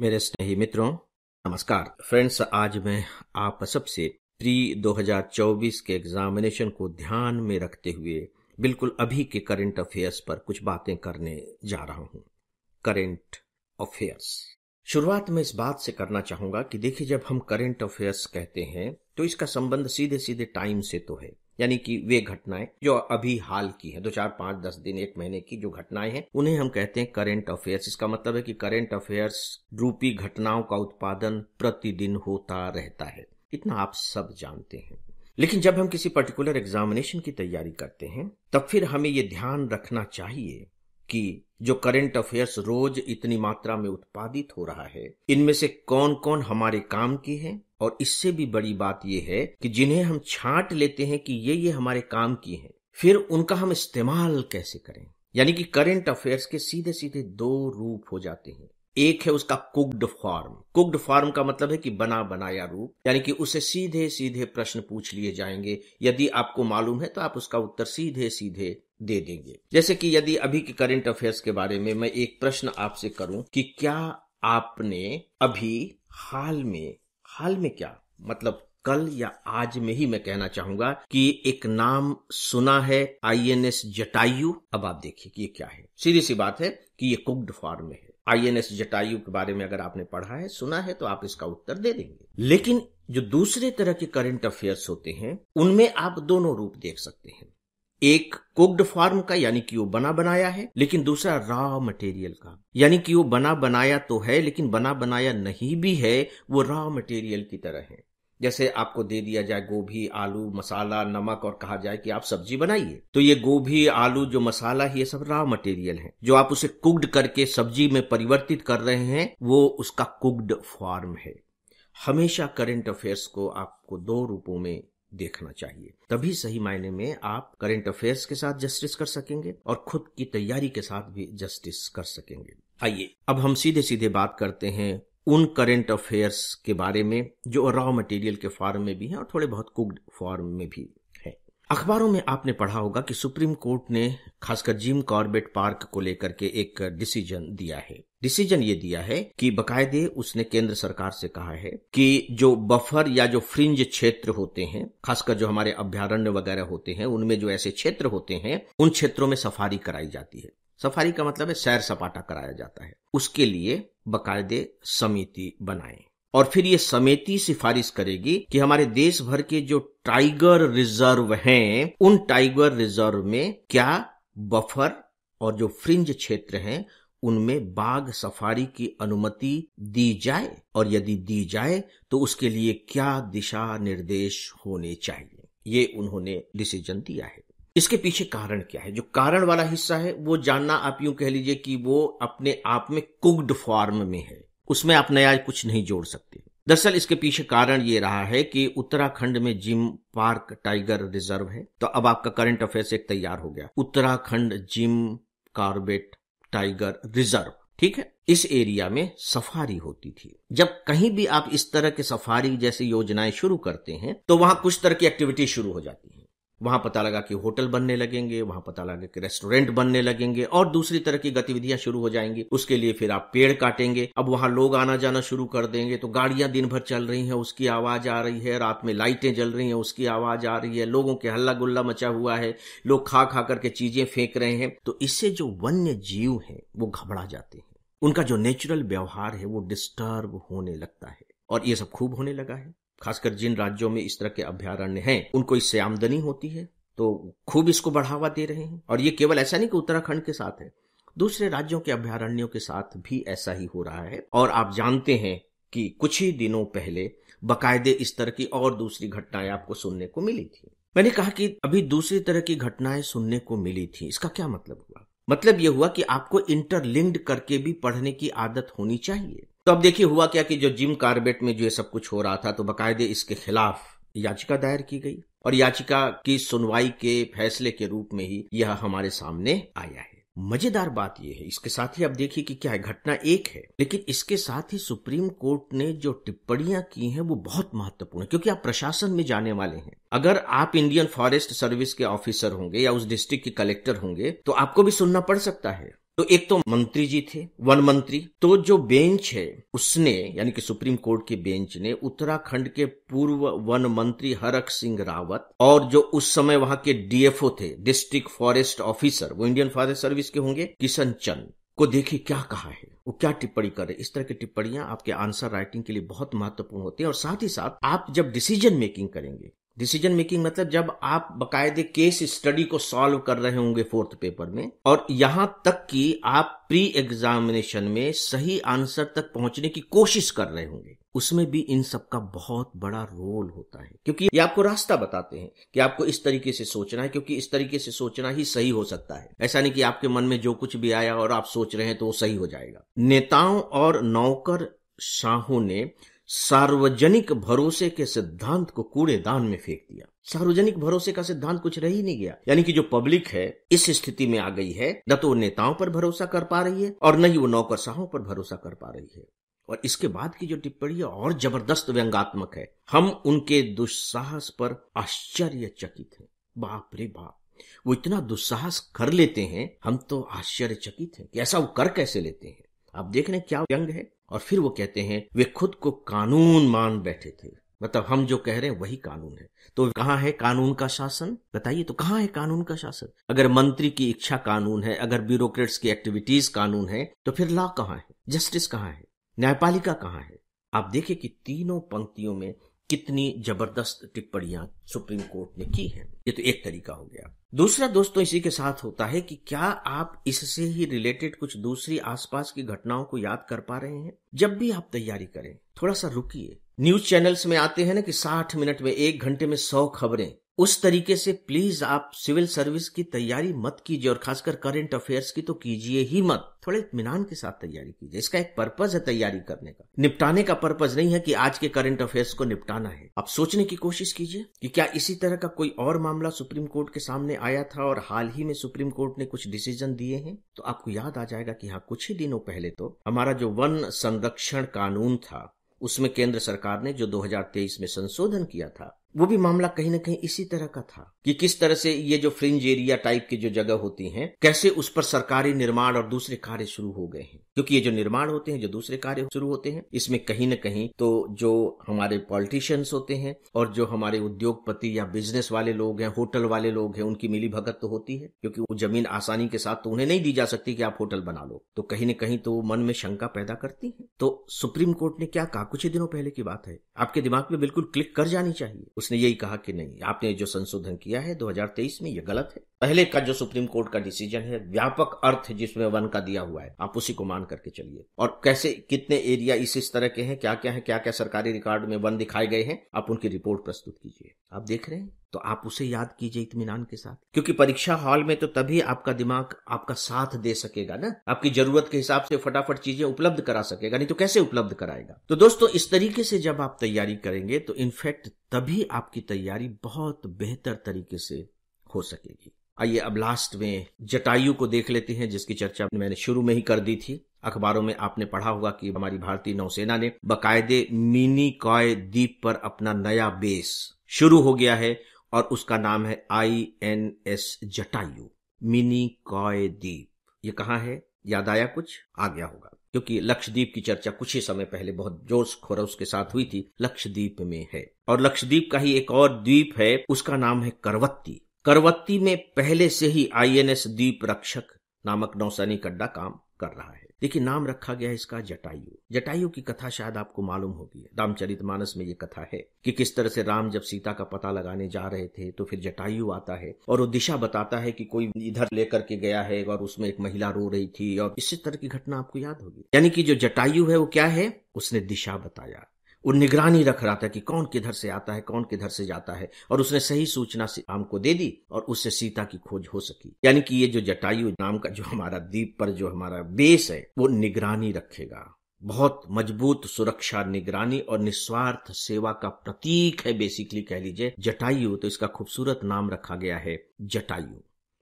मेरे स्नेही मित्रों नमस्कार फ्रेंड्स आज मैं आप सबसे प्री 2024 के एग्जामिनेशन को ध्यान में रखते हुए बिल्कुल अभी के करंट अफेयर्स पर कुछ बातें करने जा रहा हूं करंट अफेयर्स शुरुआत में इस बात से करना चाहूंगा कि देखिए जब हम करंट अफेयर्स कहते हैं तो इसका संबंध सीधे सीधे टाइम से तो है यानी कि वे घटनाएं जो अभी हाल की है दो चार पांच दस दिन एक महीने की जो घटनाएं हैं उन्हें हम कहते हैं करेंट अफेयर्स इसका मतलब है कि करेंट अफेयर्स रूपी घटनाओं का उत्पादन प्रतिदिन होता रहता है इतना आप सब जानते हैं लेकिन जब हम किसी पर्टिकुलर एग्जामिनेशन की तैयारी करते हैं तब फिर हमें ये ध्यान रखना चाहिए कि जो करंट अफेयर्स रोज इतनी मात्रा में उत्पादित हो रहा है इनमें से कौन कौन हमारे काम की है और इससे भी बड़ी बात यह है कि जिन्हें हम छांट लेते हैं कि ये ये हमारे काम की हैं फिर उनका हम इस्तेमाल कैसे करें यानी कि करंट अफेयर्स के सीधे सीधे दो रूप हो जाते हैं एक है उसका कुक्ड फॉर्म कुक्ड फॉर्म का मतलब है कि बना बनाया रूप यानी कि उसे सीधे सीधे प्रश्न पूछ लिए जाएंगे यदि आपको मालूम है तो आप उसका उत्तर सीधे सीधे दे देंगे जैसे कि यदि अभी के करंट अफेयर्स के बारे में मैं एक प्रश्न आपसे करूं कि क्या आपने अभी हाल में हाल में क्या मतलब कल या आज में ही मैं कहना चाहूंगा कि एक नाम सुना है आईएनएस जटायु अब आप देखिए कि ये क्या है सीधी सी बात है कि ये कुक्ड फॉर्म में है आईएनएस जटायु के बारे में अगर आपने पढ़ा है सुना है तो आप इसका उत्तर दे देंगे लेकिन जो दूसरे तरह के करंट अफेयर्स होते हैं उनमें आप दोनों रूप देख सकते हैं एक कुक्ड फॉर्म का यानी कि वो बना बनाया है लेकिन दूसरा रॉ मटेरियल का यानी कि वो बना बनाया तो है लेकिन बना बनाया नहीं भी है वो रॉ मटेरियल की तरह है जैसे आपको दे दिया जाए गोभी आलू मसाला नमक और कहा जाए कि आप सब्जी बनाइए तो ये गोभी आलू जो मसाला ये सब रॉ मटेरियल है जो आप उसे कुक्ड करके सब्जी में परिवर्तित कर रहे हैं वो उसका कुक्ड फॉर्म है हमेशा करंट अफेयर्स को आपको दो रूपों में देखना चाहिए तभी सही मायने में आप करेंट अफेयर्स के साथ जस्टिस कर सकेंगे और खुद की तैयारी के साथ भी जस्टिस कर सकेंगे आइए अब हम सीधे सीधे बात करते हैं उन करंट अफेयर्स के बारे में जो रॉ मटेरियल के फॉर्म में भी हैं और थोड़े बहुत कुक्ड फॉर्म में भी है अखबारों में आपने पढ़ा होगा कि सुप्रीम कोर्ट ने खासकर जिम कॉर्बेट पार्क को लेकर के एक डिसीजन दिया है डिसीजन ये दिया है कि बकायदे उसने केंद्र सरकार से कहा है कि जो बफर या जो फ्रिंज क्षेत्र होते हैं खासकर जो हमारे अभ्यारण्य वगैरह होते हैं उनमें जो ऐसे क्षेत्र होते हैं उन क्षेत्रों में सफारी कराई जाती है सफारी का मतलब है सैर सपाटा कराया जाता है उसके लिए बकायदे समिति बनाए और फिर ये समिति सिफारिश करेगी कि हमारे देश भर के जो टाइगर रिजर्व हैं उन टाइगर रिजर्व में क्या बफर और जो फ्रिंज क्षेत्र हैं उनमें बाघ सफारी की अनुमति दी जाए और यदि दी जाए तो उसके लिए क्या दिशा निर्देश होने चाहिए ये उन्होंने डिसीजन दिया है इसके पीछे कारण क्या है जो कारण वाला हिस्सा है वो जानना आप यूं कह लीजिए कि वो अपने आप में कुग्ड फॉर्म में है उसमें आप नया कुछ नहीं जोड़ सकते दरअसल इसके पीछे कारण ये रहा है कि उत्तराखंड में जिम पार्क टाइगर रिजर्व है तो अब आपका करंट अफेयर्स एक तैयार हो गया Uttarakhand Jim Corbett tiger reserve ठीक है इस एरिया में सफारी होती थी जब कहीं भी आप इस तरह के सफारी जैसी योजनाएं शुरू करते हैं तो वहां कुछ तरह की एक्टिविटी शुरू हो जाती है वहां पता लगा कि होटल बनने लगेंगे वहां पता लगा कि रेस्टोरेंट बनने लगेंगे और दूसरी तरह की गतिविधियां शुरू हो जाएंगी उसके लिए फिर आप पेड़ काटेंगे अब वहां लोग आना जाना शुरू कर देंगे तो गाड़ियां दिन भर चल रही हैं उसकी आवाज आ रही है रात में लाइटें जल रही हैं उसकी आवाज आ रही है लोगों के हल्ला गुल्ला मचा हुआ है लोग खा खा करके चीजें फेंक रहे हैं तो इससे जो वन्य जीव है वो घबरा जाते हैं उनका जो नेचुरल व्यवहार है वो डिस्टर्ब होने लगता है और ये सब खूब होने लगा है खासकर जिन राज्यों में इस तरह के अभ्यारण्य हैं उनको इससे आमदनी होती है तो खूब इसको बढ़ावा दे रहे हैं और ये केवल ऐसा नहीं कि उत्तराखंड के साथ है दूसरे राज्यों के अभ्यारण्यों के साथ भी ऐसा ही हो रहा है और आप जानते हैं कि कुछ ही दिनों पहले बकायदे इस तरह की और दूसरी घटनाएं आपको सुनने को मिली थी मैंने कहा कि अभी दूसरी तरह की घटनाएं सुनने को मिली थी इसका क्या मतलब हुआ मतलब यह हुआ कि आपको इंटरलिंक्ड करके भी पढ़ने की आदत होनी चाहिए तो अब देखिए हुआ क्या कि जो जिम कार्बेट में जो ये सब कुछ हो रहा था तो बकायदे इसके खिलाफ याचिका दायर की गई और याचिका की सुनवाई के फैसले के रूप में ही यह हमारे सामने आया है मजेदार बात यह है इसके साथ ही आप देखिए कि क्या है घटना एक है लेकिन इसके साथ ही सुप्रीम कोर्ट ने जो टिप्पणियां की हैं वो बहुत महत्वपूर्ण है क्योंकि आप प्रशासन में जाने वाले हैं अगर आप इंडियन फॉरेस्ट सर्विस के ऑफिसर होंगे या उस डिस्ट्रिक्ट के कलेक्टर होंगे तो आपको भी सुनना पड़ सकता है तो एक तो मंत्री जी थे वन मंत्री तो जो बेंच है उसने यानी कि सुप्रीम कोर्ट के बेंच ने उत्तराखंड के पूर्व वन मंत्री हरक सिंह रावत और जो उस समय वहां के डीएफओ थे डिस्ट्रिक्ट फॉरेस्ट ऑफिसर वो इंडियन फॉरेस्ट सर्विस के होंगे किशन चंद को देखिए क्या कहा है वो क्या टिप्पणी कर रहे इस तरह की टिप्पणियां आपके आंसर राइटिंग के लिए बहुत महत्वपूर्ण होती है और साथ ही साथ आप जब डिसीजन मेकिंग करेंगे डिसीजन मेकिंग मतलब जब आप बकायदे केस स्टडी को सॉल्व कर रहे होंगे फोर्थ पेपर में और यहां तक कि आप प्री एग्जामिनेशन में सही आंसर तक पहुंचने की कोशिश कर रहे होंगे उसमें भी इन सब का बहुत बड़ा रोल होता है क्योंकि ये आपको रास्ता बताते हैं कि आपको इस तरीके से सोचना है क्योंकि इस तरीके से सोचना ही सही हो सकता है ऐसा नहीं कि आपके मन में जो कुछ भी आया और आप सोच रहे हैं तो वो सही हो जाएगा नेताओं और नौकर शाहों ने सार्वजनिक भरोसे के सिद्धांत को कूड़ेदान में फेंक दिया सार्वजनिक भरोसे का सिद्धांत कुछ रह ही नहीं गया यानी कि जो पब्लिक है इस स्थिति में आ गई है न तो वो नेताओं पर भरोसा कर पा रही है और न ही वो नौकरशाहों पर भरोसा कर पा रही है और इसके बाद की जो टिप्पणी है और जबरदस्त व्यंगात्मक है हम उनके दुस्साहस पर आश्चर्यचकित हैं बाप रे बाप वो इतना दुस्साहस कर लेते हैं हम तो आश्चर्यचकित हैं कि ऐसा वो कर कैसे लेते हैं आप देख रहे हैं क्या व्यंग है और फिर वो कहते हैं वे खुद को कानून मान बैठे थे मतलब हम जो कह रहे हैं वही कानून है तो कहाँ है कानून का शासन बताइए तो कहाँ है कानून का शासन अगर मंत्री की इच्छा कानून है अगर ब्यूरोक्रेट्स की एक्टिविटीज कानून है तो फिर लॉ कहाँ है जस्टिस कहाँ है न्यायपालिका कहाँ है आप देखिए कि तीनों पंक्तियों में कितनी जबरदस्त टिप्पणियां सुप्रीम कोर्ट ने की हैं ये तो एक तरीका हो गया दूसरा दोस्तों इसी के साथ होता है कि क्या आप इससे ही रिलेटेड कुछ दूसरी आसपास की घटनाओं को याद कर पा रहे हैं जब भी आप तैयारी करें थोड़ा सा रुकिए न्यूज चैनल्स में आते हैं ना कि 60 मिनट में एक घंटे में 100 खबरें उस तरीके से प्लीज आप सिविल सर्विस की तैयारी मत कीजिए और खासकर करंट अफेयर्स की तो कीजिए ही मत थोड़े इतमान के साथ तैयारी कीजिए इसका एक पर्पज है तैयारी करने का निपटाने का पर्पज नहीं है कि आज के करंट अफेयर्स को निपटाना है आप सोचने की कोशिश कीजिए कि क्या इसी तरह का कोई और मामला सुप्रीम कोर्ट के सामने आया था और हाल ही में सुप्रीम कोर्ट ने कुछ डिसीजन दिए हैं तो आपको याद आ जाएगा कि हाँ कुछ ही दिनों पहले तो हमारा जो वन संरक्षण कानून था उसमें केंद्र सरकार ने जो 2023 में संशोधन किया था वो भी मामला कहीं ना कहीं इसी तरह का था कि किस तरह से ये जो फ्रिंज एरिया टाइप की जो जगह होती हैं कैसे उस पर सरकारी निर्माण और दूसरे कार्य शुरू हो गए हैं क्योंकि ये जो निर्माण होते हैं जो दूसरे कार्य शुरू होते हैं इसमें कहीं ना कहीं तो जो हमारे पॉलिटिशियंस होते हैं और जो हमारे उद्योगपति या बिजनेस वाले लोग हैं होटल वाले लोग हैं उनकी मिली भगत तो होती है क्योंकि वो जमीन आसानी के साथ तो उन्हें नहीं दी जा सकती कि आप होटल बना लो तो कहीं ना कहीं तो मन में शंका पैदा करती है तो सुप्रीम कोर्ट ने क्या कहा कुछ ही दिनों पहले की बात है आपके दिमाग में बिल्कुल क्लिक कर जानी चाहिए उसने यही कहा कि नहीं आपने जो संशोधन किया है 2023 में यह गलत है पहले का जो सुप्रीम कोर्ट का डिसीजन है व्यापक अर्थ जिसमें वन का दिया हुआ है आप उसी को मान करके चलिए और कैसे कितने एरिया इस इस तरह के हैं क्या क्या है क्या क्या सरकारी रिकॉर्ड में वन दिखाए गए हैं आप उनकी रिपोर्ट प्रस्तुत कीजिए आप देख रहे हैं तो आप उसे याद कीजिए इतमान के साथ क्योंकि परीक्षा हॉल में तो तभी आपका दिमाग आपका साथ दे सकेगा ना आपकी जरूरत के हिसाब से फटाफट चीजें उपलब्ध करा सकेगा नहीं तो कैसे उपलब्ध कराएगा तो दोस्तों इस तरीके से जब आप तैयारी करेंगे तो इनफैक्ट तभी आपकी तैयारी बहुत बेहतर तरीके से हो सकेगी आइए अब लास्ट में जटायु को देख लेते हैं जिसकी चर्चा मैंने शुरू में ही कर दी थी अखबारों में आपने पढ़ा होगा कि हमारी भारतीय नौसेना ने बकायदे मिनी कॉय द्वीप पर अपना नया बेस शुरू हो गया है और उसका नाम है I N S Jatayu Minicoy द्वीप ये कहाँ है याद आया कुछ आ गया होगा क्योंकि लक्षद्वीप की चर्चा कुछ ही समय पहले बहुत जोश खोरस के साथ हुई थी लक्षद्वीप में है और लक्षद्वीप का ही एक और द्वीप है उसका नाम है करवत्ती करवत्ती में पहले से ही आईएनएस द्वीप रक्षक नामक नौसैनिक कड्डा काम कर रहा है देखिए नाम रखा गया इसका जटायु जटायु की कथा शायद आपको मालूम होगी रामचरित मानस में ये कथा है कि किस तरह से राम जब सीता का पता लगाने जा रहे थे तो फिर जटायु आता है और वो दिशा बताता है कि कोई इधर लेकर के गया है और उसमें एक महिला रो रही थी और इसी तरह की घटना आपको याद होगी यानी कि जो जटायु है वो क्या है उसने दिशा बताया वो निगरानी रख रहा था कि कौन किधर से आता है कौन किधर से जाता है और उसने सही सूचना राम को दे दी और उससे सीता की खोज हो सकी यानी कि ये जो जटायु नाम का जो हमारा द्वीप पर जो हमारा बेस है वो निगरानी रखेगा बहुत मजबूत सुरक्षा निगरानी और निस्वार्थ सेवा का प्रतीक है बेसिकली कह लीजिए जटायु तो इसका खूबसूरत नाम रखा गया है जटायु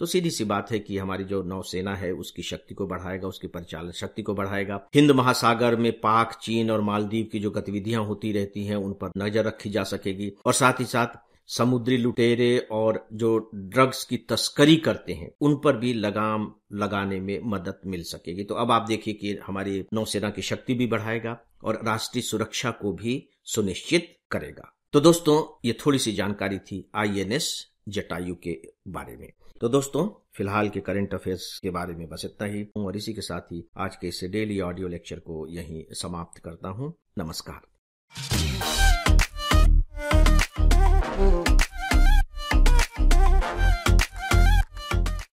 तो सीधी सी बात है कि हमारी जो नौसेना है उसकी शक्ति को बढ़ाएगा उसकी परिचालन शक्ति को बढ़ाएगा हिंद महासागर में पाक चीन और मालदीव की जो गतिविधियां होती रहती हैं उन पर नजर रखी जा सकेगी और साथ ही साथ समुद्री लुटेरे और जो ड्रग्स की तस्करी करते हैं उन पर भी लगाम लगाने में मदद मिल सकेगी तो अब आप देखिए कि हमारी नौसेना की शक्ति भी बढ़ाएगा और राष्ट्रीय सुरक्षा को भी सुनिश्चित करेगा तो दोस्तों ये थोड़ी सी जानकारी थी आईएनएस जटायु के बारे में तो दोस्तों फिलहाल के करंट अफेयर्स के बारे में बस इतना ही और इसी के साथ ही आज के इस डेली ऑडियो लेक्चर को यहीं समाप्त करता हूँ नमस्कार